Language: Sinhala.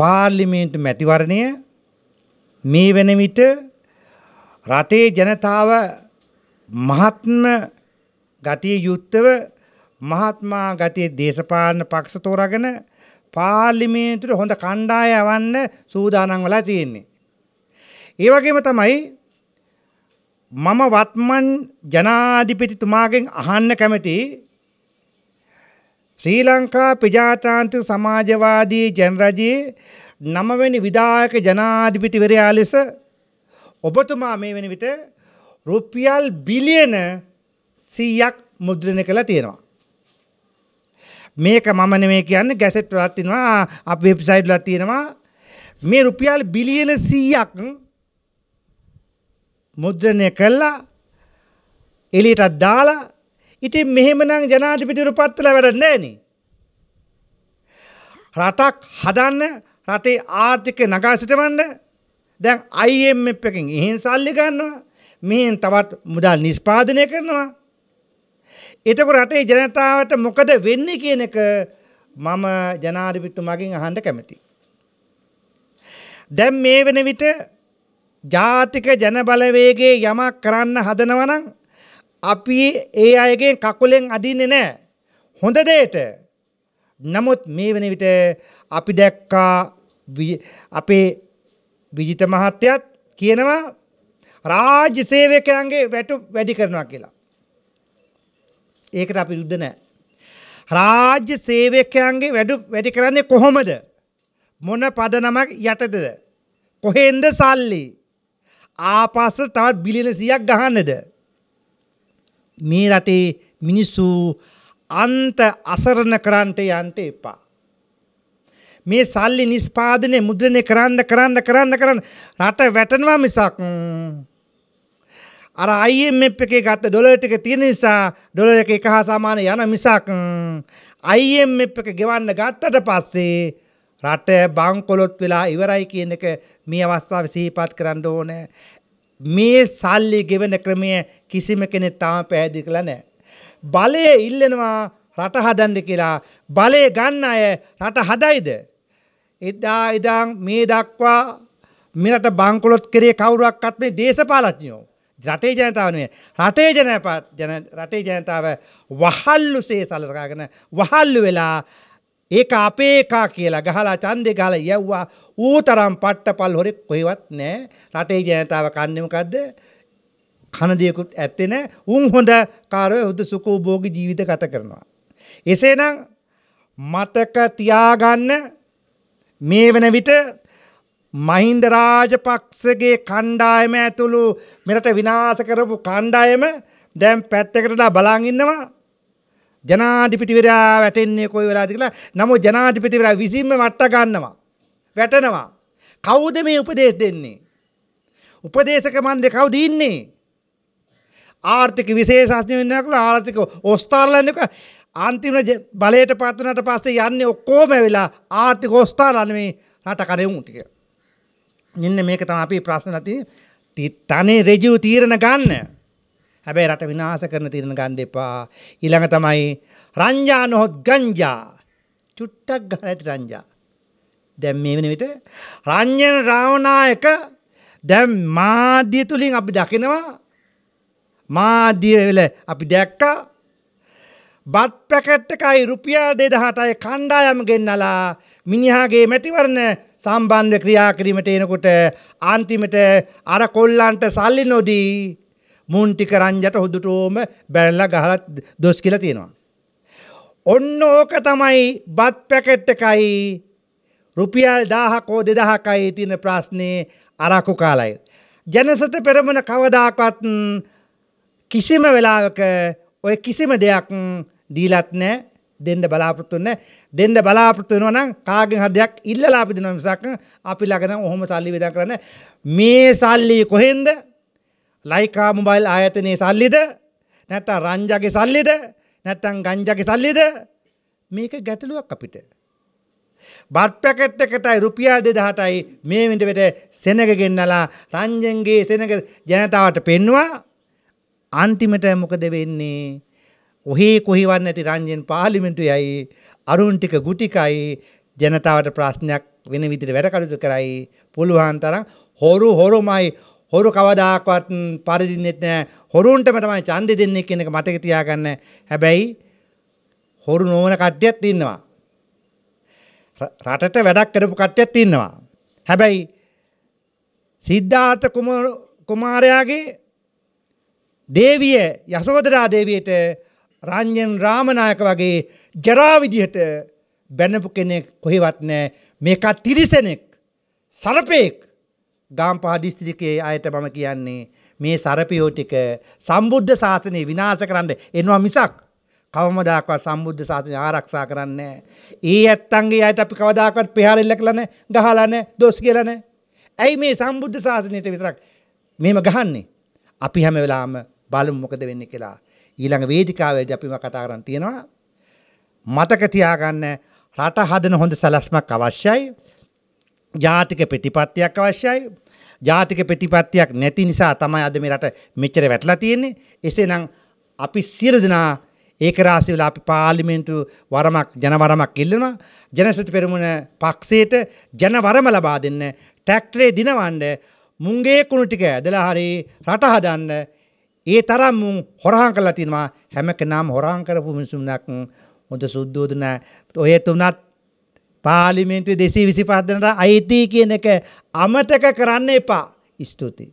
පාර්ලිමේන්තු මැතිවරණය මේ වෙන විට රටේ ජනතාව මහත්ම ගතිය යුත්තව මහත්මා ගතිය දේශපාලන පක්ෂ තෝරගෙන පාර්ලිමේන්තුවට හොඳ කණ්ඩාය යවන්න සූදානම් වෙලා තියෙන්නේ. ඒ වගේම තමයි මම වත්මන් ජනාධිපතිතුමාගෙන් අහන්න කැමති ශ්‍රී ලංකා ප්‍රජාතාන්ත්‍රික සමාජවාදී ජනරජයේ නමවැනි විධායක ජනාධිපතිවරයා ලෙස ඔබතුමා මේ වෙන විට රුපියල් බිලියන සීයක් මුද්‍රණය කළ තියෙනවා. මේක මම නෙමේ කියන්න ගැසට් වලත් තියෙනවා අපේ වෙබ්සයිට් වලත් තියෙනවා මේ රුපියල් බිලියන 100ක් මුද්‍රණය කළා එලියටත් දාලා ඉතින් මෙහෙමනම් ජනාධිපතිවරු පත්තල වැඩ නෑනේ. රටක් හදන්න රටේ ආර්ථිකය නගා සිටවන්න දැන් අයිF එකින් එහෙන් සල්ලි ගන්නවා මෙහෙන් තවත් මුදල් නිෂ්පාදනය කරනවා. එතකොට රටේ ජනතාවට මොකද වෙන්නේ කියන එක මම ජනාධිපතිතුමාගෙන් අහන්න කැමතියි. දැන් මේ වෙන විට ජාතික ජනබලවේගේ යමක් කරන්න හදනවනම් අපි ඒ අයගේ කකුලෙන් අදින්න නෑ. හොඳ දේට නමුත් මේ වෙන විට අපි දැක්කා අපේ විජිත මහත්තයත් කියනවා රාජ්‍ය සේවකයන්ගේ වැටු වැඩි කරනවා කියලා. ඒකට අපි යුද්ධ නෑ. රාජ්‍ය සේවකයන්ගේ වැඩු වැඩි කරන්නේ කොහොමද. මොන පදනමක් යටදද. කොහෙන්ද සල්ලි. ආපස්ස තවත් බිලින සියක් ගහන්නද. මේ රටේ මිනිස්සු අන්ත අසරණ කරන්ට යන්ට එපා. මේ සල්ලි නිස්පාදනය මුද්‍රණය කරන්න කරන්න කරන්න කරන්න රට වැටනවා මිසක්. අර අයිම්F එකේ ගත්ත ඩොලටික තියෙන නිසා ඩොලර එක එක හා සමාන යන මිසක් අයිම්F එක ගෙවන්න ගත්තට පස්සේ රට බංකොලොත් වෙලා ඉවරයි කියන එක මේ අවස්ථාව සිහිපත් කරන්න ඕනෑ. මේ සල්ලි ගෙවන ක්‍රමය කිසිම කෙනෙ තාම පැහැදි කළ නෑ. බලය ඉල්ලනවා රට හදන්ද කියලා බලය ගන්න අය රට හදයිද. එදා එදාං මේ දක්වා මෙරට බංකොලොත් කරේ කවුරක් අත්මේ දේශපාලත්ඥෝ. රටේ ජනතාවනය රටේ ජනපත් රටේ ජනතාව වහල්ලු සේ සලරකාගෙන වහල්ලු වෙලා ඒක අපේ එකා කියලා ගහලා චන්දෙ ගල යැව්වා ඌතරම් පට්ට පල් හොරෙ කොහෙවත් නෑ රටේ ජනතාව කන්නමකක්ද කනදයකුත් ඇත්තෙන උන් හොඳ කාරය හුද සුකෝභෝග ජීවිත ගත කරනවා. එසේනම් මතක තියාගන්න මේ වන විට මහින්ද රාජපක්ෂගේ කණ්ඩායම ඇතුළු මෙරට විනාස කරපු කණ්ඩායම දැම් පැත්තකටලා බලංඉන්නවා ජනාධිපතිවරයා වැටෙන්නේ කොයි වෙලාද කියලා නමුත් ජනාධිපතිවරයා විසින්ම මට්ට ගන්නවා. වැටෙනවා. කවුද මේ උපදේශ දෙන්නේ? උපදේශක මණ්ඩේ කවුද ඉන්නේ? ආර්ථික විශේෂඥ වෙනවා කියලා ආර්ථික ඔස්තාරලන්නේ අන්තිම බලයට පත් වුණාට පස්සේ යන්නේ ඔක්කොම වෙලා ආර්ථික ඔස්තාරලන්නේ මේ රට කරේමු ටික. මෙන්න මේක තමයි අපි ප්‍රශ්න නැති තනේ රජිව තීරණ ගන්න. හැබැයි රට විනාස කරන තිරණ ගණ්ඩ එපා ඉළඟ තමයි රංජා නොහොත් ගංජා චුට්ටක් ගන ඇති රංජා දැම් මේ වෙන විට රංජන රාවනායක දැම් මාධ්‍ය තුළින් අපි දකිනවා මාධ්‍ය වෙල අපි දැක්කා බත් පැකට්ටකයි රුපියා දෙදහටයි කණ්ඩායම ගෙන්නලා මිනිහාගේ මැතිවරණ සම්බන්ධ ක්‍රියා කිරීමට එනකොට අන්තිමට අර කොල්ලන්ට සල්ලි නොදී මුන්ටික රංජට හුදුටෝම බැල්ල ගහලත් දොස් කියල තියෙනවා. ඔන්න ඕක තමයි බත් පැකෙට් එකයි රුපියල් දාහකෝ දෙදහකයි තින ප්‍රශ්නය අරකු කාලයි. ජනසත පෙරමන කවදාකත් කිසිම වෙලාවක ඔය කිසිම දෙයක් දීලත් නෑ දෙන්න බලාපොරත්තුන්න දෙන්න බලාපොරත්තු වෙනවා නම් කාගෙන් හරි දෙයක් ඉල්ලලා අපි දෙනවා මිසක් අපි ළඟ නම් ඔහොම සල්ලි විදා කරන්න මේ සල්ලි කොහෙන්ද ලයිකා මුබයිල් ආයතනයේ සල්ලිද නැත්තම් රංජගේ සල්ලිද නැත්තම් ගංජගේ සල්ලිද මේක ගැටලුවක් අපිට. බත් පැකට් එකටයි රුපියල් 2000යි මේ විදිහට සෙනග ගෙන්නලා රංජන්ගේ සෙනග ජනතාවට පෙන්වුවා අන්තිමට මොකද වෙන්නේ? ඔහි කොහිවත් නැති රංජන් පාර්ලිමේන්තුවේයි අරුන් ටික ගුටිකයි ජනතාවට ප්‍රශ්නයක් වෙන විදිහට වැඩ කටයුතු කරයි පුළුවන් තරම් හොරු හොරුමයි හොරු කවදාකවත් පරදින්නෙත් නෑ හොරුන්ටම තමයි චන්දෙ දෙන්නේ කියන එක මතක තියාගන්න හැබැයි හොරු නොවන කට්ටියත් ඉන්නවා. රටට වැඩක් කරපු කට්ටියත් ඉන්නවා. හැබැයි සිද්ධාර්ථ කුමාරයාගේ දේවිය යසෝදරා දේවියට රංජන් රාමනායක වගේ ජරාවිදිහට බැනපු කෙනෙක් කොහෙවත් නෑ මේකත් තිරිසනෙක් සරපයෙක් ගාම්පහදිස්ත්‍රිකයේ අයට මම කියන්නේ මේ සරපියෝ ටික සම්බුද්ධ ශාසනය විනාශ කරන්න එනවා මිසක් කවමදාකවත් සම්බුද්ධ ශාසනය ආරක්ෂා කරන්න. ඒ ඇත්තන්ගේ අයට අපි කවදාකවත් පෙහාරෙල්ල කළන ගහලන දොස් කියලන. ඇයි මේ සම්බුද්ධ ශාසනයට විතරක් මෙම ගහන්නේ. අපි හැම වෙලාම බලමු මොකද වෙන්න කියලා. ඊළඟ වේදිකාවේදී අපිම කතා කරන් තියෙනවා. මතක තියාගන්න රට හදන හොඳ සැලැස්මක් අවශ්‍යයි. ජාතික ප්‍රතිපත්තියක් අවශ්‍යයි ජාතික ප්‍රතිපත්තියක් නැති නිසා තමයි අද මේ රට මෙච්චර වැටලා තියෙන්නේ එසේනම් අපි සියලු දෙනා ඒකරාශී වෙලා අපි පාර්ලිමේන්තු වරමක් ජනවරමක් ඉල්ලනවා ජනසති පෙරමුණ පක්ෂයට ජනවරම ලබා දෙන්න ටැක්ටරේ දිනවන්න මුංගේ කුණු ටික ඇදලා හරි රට හදන්න ඒ තරම් මුන් හොරහන් කරලා තිනවා හැම කෙනාම හොරහන් කරපු මිනිසුන්ක් හොඳ සුද්ධෝදන ඔය තුනත් පාලිමේන්තුවේ 225 දෙනාට අයිති කියන එක අමතක කරන්න එපා. ස්තුතියි.